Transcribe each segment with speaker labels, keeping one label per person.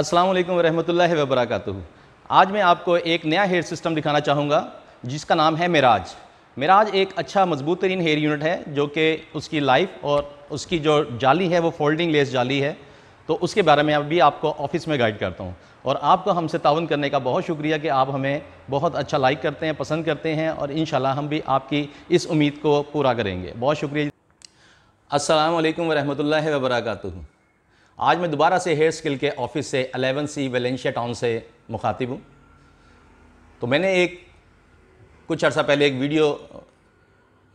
Speaker 1: अस्सलाम वालेकुम रहमतुल्लाहि वबरकatuह आज मैं आपको एक नया हेयर सिस्टम दिखाना चाहूँगा जिसका नाम है मिराज मिराज एक अच्छा मजबूत तरीन हेयर यूनिट है जो कि उसकी लाइफ और उसकी जो जाली है वो फोल्डिंग लेस जाली है तो उसके बारे में अभी आपको ऑफिस में गाइड करता हूँ और आपको हमसे ताउन करने का बहुत शुक्रिया कि आप हमें बहुत अच्छा लाइक करते हैं पसंद करते हैं और इन हम भी आपकी इस उम्मीद को पूरा करेंगे बहुत शुक्रिया असलम वरहमल वर्का आज मैं दोबारा से हेयर स्किल के ऑफिस से अलेवन सी वेलेंशिया टाउन से मुखातिब हूँ तो मैंने एक कुछ अर्सा पहले एक वीडियो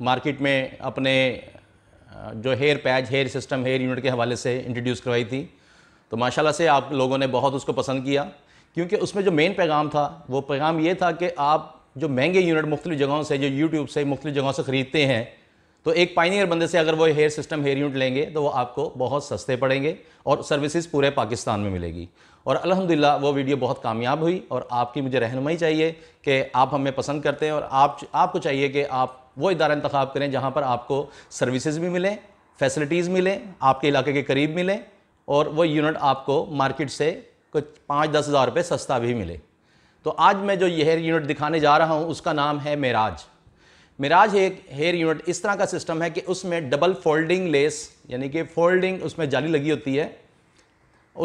Speaker 1: मार्केट uh, में अपने uh, जो hair patch hair system hair unit के हवाले से इंट्रोड्यूस करवाई थी तो माशाल्लाह से आप लोगों ने बहुत उसको पसंद किया क्योंकि उसमें जो मेन पैगाम था वो पैगाम ये था कि आप जो महंगे यूनिट मुख्तु जगहों से जो यूट्यूब से मुख्तलिफ जगहों से ख़रीदते हैं तो एक पाइनियर बंदे से अगर वो हेयर सिस्टम हेयर यूनिट लेंगे तो वो आपको बहुत सस्ते पड़ेंगे और सर्विसेज पूरे पाकिस्तान में मिलेगी और अल्हम्दुलिल्लाह वो वीडियो बहुत कामयाब हुई और आपकी मुझे रहनुमाई चाहिए कि आप हमें पसंद करते हैं और आप आपको चाहिए कि आप वो इदारा इंतखब करें जहाँ पर आपको सर्विसेज भी मिलें फैसिलिटीज़ मिलें आपके इलाके के करीब मिलें और वो यूनिट आपको मार्केट से कुछ पाँच दस हज़ार रुपये सस्ता भी मिले तो आज मैं जो हेयर यूनिट दिखाने जा रहा हूँ उसका नाम है मेराज मिराज एक हेयर यूनिट इस तरह का सिस्टम है कि उसमें डबल फोल्डिंग लेस यानी कि फोल्डिंग उसमें जाली लगी होती है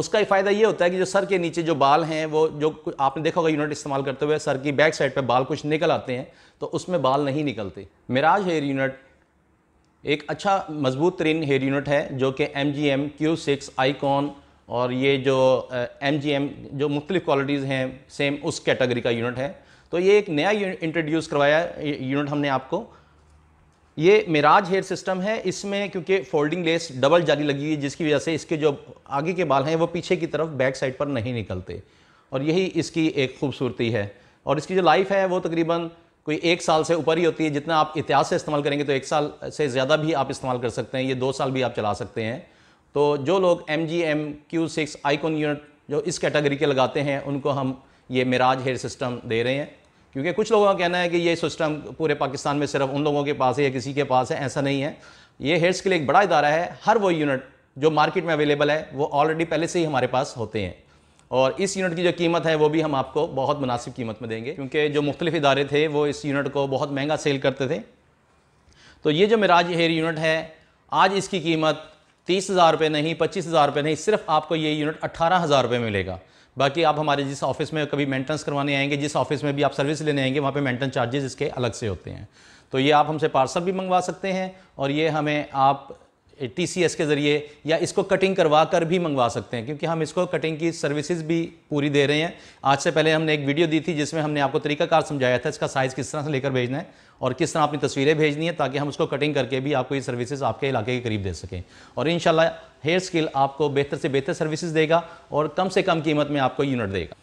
Speaker 1: उसका ही फ़ायदा ये होता है कि जो सर के नीचे जो बाल हैं वो जो आपने देखा होगा यूनिट इस्तेमाल करते हुए सर की बैक साइड पे बाल कुछ निकल आते हैं तो उसमें बाल नहीं निकलते मिराज हेयर यूनिट एक अच्छा मजबूत तरीन हेयर यूनिट है जो कि M G M Q six icon और ये जो एम जी एम जो मुख्तलिफ क्वालिटीज़ हैं सेम उस कैटेगरी का यूनिट है तो ये एक नया इंट्रोड्यूस करवाया यूनिट हमने आपको ये मिराज हेयर सिस्टम है इसमें क्योंकि फोल्डिंग लेस डबल जाली लगी हुई है जिसकी वजह से इसके जो आगे के बाल हैं वो पीछे की तरफ बैक साइड पर नहीं निकलते और यही इसकी एक खूबसूरती है और इसकी जो लाइफ है वो तकरीबन कोई एक साल से ऊपर ही होती है जितना आप इतिहास से इस्तेमाल करेंगे तो एक साल से ज़्यादा भी आप इस्तेमाल कर सकते हैं ये दो साल भी आप चला सकते हैं तो जो लोग M G M Q six icon unit जो इस कैटेगरी के लगाते हैं उनको हम ये मिराज हेयर सिस्टम दे रहे हैं क्योंकि कुछ लोगों का कहना है कि ये सिस्टम पूरे पाकिस्तान में सिर्फ उन लोगों के पास है या किसी के पास है ऐसा नहीं है ये हेल्थ के लिए एक बड़ा इदारा है हर वो यूनिट जो मार्केट में अवेलेबल है वो ऑलरेडी पहले से ही हमारे पास होते हैं और इस यूनिट की जो कीमत है वो भी हम आपको बहुत मुनासिब कीमत में देंगे क्योंकि जो मुख्तलिफ इदारे थे वो इस यूनिट को बहुत महंगा सेल करते थे तो ये जो मिराज हेयर यूनिट है आज इसकी कीमत तीस हज़ार रुपये नहीं पच्चीस हज़ार रुपये नहीं सिर्फ आपको ये यूनिट अट्ठारह हज़ार रुपये मिलेगा बाकी आप हमारे जिस ऑफिस में कभी मेंटेनेंस करवाने आएंगे जिस ऑफिस में भी आप सर्विस लेने आएंगे वहाँ पर मेंटेनेंस चार्जेस इसके अलग से होते हैं तो ये आप हमसे पार्सल भी मंगवा सकते हैं और ये हमें आप टी सी एस के ज़रिए या इसको कटिंग करवा कर भी मंगवा सकते हैं क्योंकि हम इसको कटिंग की सर्विसेज भी पूरी दे रहे हैं आज से पहले हमने एक वीडियो दी थी जिसमें हमने आपको तरीकाकार समझाया था इसका साइज़ किस तरह से लेकर भेजना है और किस तरह अपनी तस्वीरें भेजनी है ताकि हम उसको कटिंग करके भी आपको ये सर्विसेज आपके इलाके के करीब दे सकें और इन हेयर स्किल आपको बेहतर से बेहतर सर्विसज देगा और कम से कम कीमत में आपको यूनिट देगा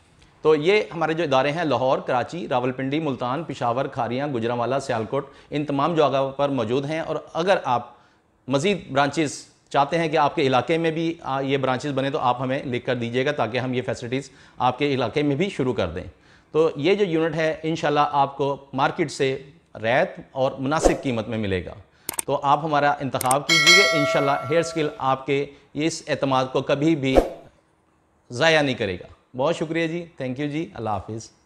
Speaker 1: तो ये हमारे जो इदारे हैं लाहौर कराची रावलपिंडी मुल्तान पिशावर खारियाँ गुजरावाला सियालकोट इन तमाम जगह पर मौजूद हैं और अगर आप मज़ीद ब्रांचेज़ चाहते हैं कि आपके इलाके में भी ये ब्रांचेज़ बने तो आप हमें लिख कर दीजिएगा ताकि हम ये फैसिलिटीज़ आपके इलाके में भी शुरू कर दें तो ये जो यूनिट है इन आपको मार्केट से रैत और मुनासिब कीमत में मिलेगा तो आप हमारा इंतखब कीजिए इन हेयर स्किल आपके इस अतमाद को कभी भी ज़ाया नहीं करेगा बहुत शुक्रिया जी थैंक यू जी अल्लाह हाफिज़